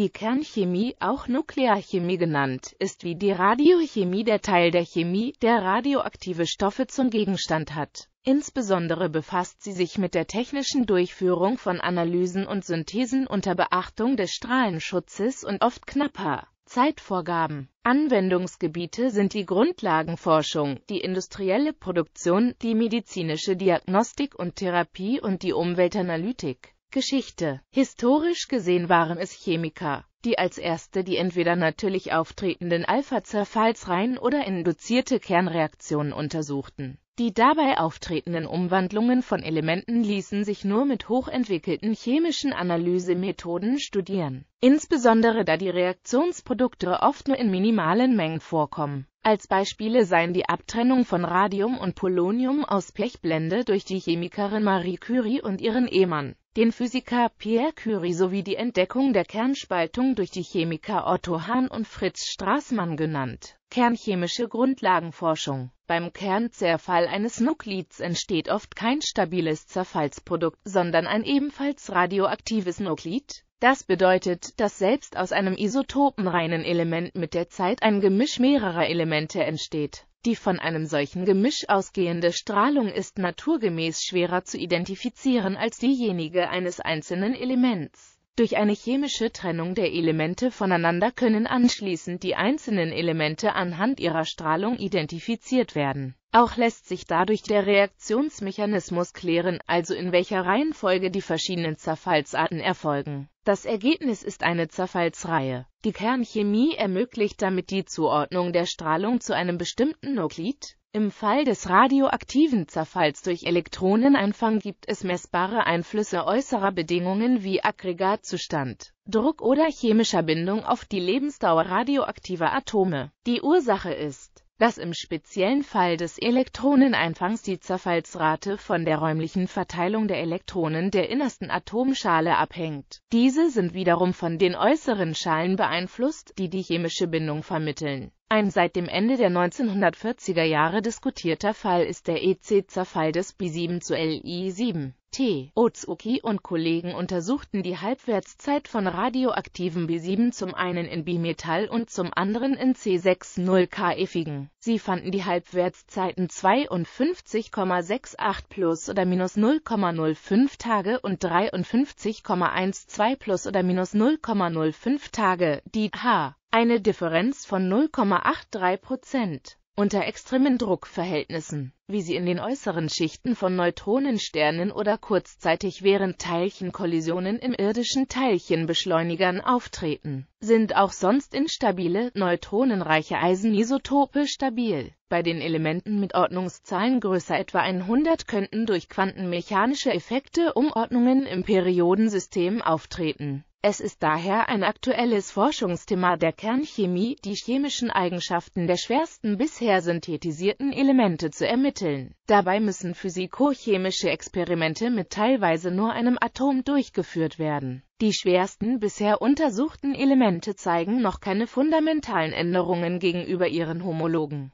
Die Kernchemie, auch Nuklearchemie genannt, ist wie die Radiochemie der Teil der Chemie, der radioaktive Stoffe zum Gegenstand hat. Insbesondere befasst sie sich mit der technischen Durchführung von Analysen und Synthesen unter Beachtung des Strahlenschutzes und oft knapper Zeitvorgaben. Anwendungsgebiete sind die Grundlagenforschung, die industrielle Produktion, die medizinische Diagnostik und Therapie und die Umweltanalytik. Geschichte. Historisch gesehen waren es Chemiker, die als erste die entweder natürlich auftretenden Alpha-Zerfallsreihen oder induzierte Kernreaktionen untersuchten. Die dabei auftretenden Umwandlungen von Elementen ließen sich nur mit hochentwickelten chemischen Analysemethoden studieren, insbesondere da die Reaktionsprodukte oft nur in minimalen Mengen vorkommen. Als Beispiele seien die Abtrennung von Radium und Polonium aus Pechblende durch die Chemikerin Marie Curie und ihren Ehemann den Physiker Pierre Curie sowie die Entdeckung der Kernspaltung durch die Chemiker Otto Hahn und Fritz Straßmann genannt. Kernchemische Grundlagenforschung Beim Kernzerfall eines Nuklids entsteht oft kein stabiles Zerfallsprodukt, sondern ein ebenfalls radioaktives Nuklid. Das bedeutet, dass selbst aus einem isotopenreinen Element mit der Zeit ein Gemisch mehrerer Elemente entsteht die von einem solchen Gemisch ausgehende Strahlung ist naturgemäß schwerer zu identifizieren als diejenige eines einzelnen Elements. Durch eine chemische Trennung der Elemente voneinander können anschließend die einzelnen Elemente anhand ihrer Strahlung identifiziert werden. Auch lässt sich dadurch der Reaktionsmechanismus klären, also in welcher Reihenfolge die verschiedenen Zerfallsarten erfolgen das Ergebnis ist eine Zerfallsreihe. Die Kernchemie ermöglicht damit die Zuordnung der Strahlung zu einem bestimmten Nuklid. Im Fall des radioaktiven Zerfalls durch Elektroneneinfang gibt es messbare Einflüsse äußerer Bedingungen wie Aggregatzustand, Druck oder chemischer Bindung auf die Lebensdauer radioaktiver Atome. Die Ursache ist dass im speziellen Fall des Elektroneneinfangs die Zerfallsrate von der räumlichen Verteilung der Elektronen der innersten Atomschale abhängt. Diese sind wiederum von den äußeren Schalen beeinflusst, die die chemische Bindung vermitteln. Ein seit dem Ende der 1940er Jahre diskutierter Fall ist der EC-Zerfall des b 7 zu Li7. T. Otsuki und Kollegen untersuchten die Halbwertszeit von radioaktiven B7 zum einen in Bimetall und zum anderen in C60K-Effigen. Sie fanden die Halbwertszeiten 52,68 plus oder minus 0,05 Tage und 53,12 plus oder minus 0,05 Tage, die H. eine Differenz von 0,83 Prozent unter extremen Druckverhältnissen, wie sie in den äußeren Schichten von Neutronensternen oder kurzzeitig während Teilchenkollisionen im irdischen Teilchenbeschleunigern auftreten, sind auch sonst instabile, neutronenreiche Eisenisotope stabil. Bei den Elementen mit Ordnungszahlen größer etwa 100 könnten durch quantenmechanische Effekte Umordnungen im Periodensystem auftreten es ist daher ein aktuelles Forschungsthema der Kernchemie, die chemischen Eigenschaften der schwersten bisher synthetisierten Elemente zu ermitteln. Dabei müssen physikochemische Experimente mit teilweise nur einem Atom durchgeführt werden. Die schwersten bisher untersuchten Elemente zeigen noch keine fundamentalen Änderungen gegenüber ihren Homologen.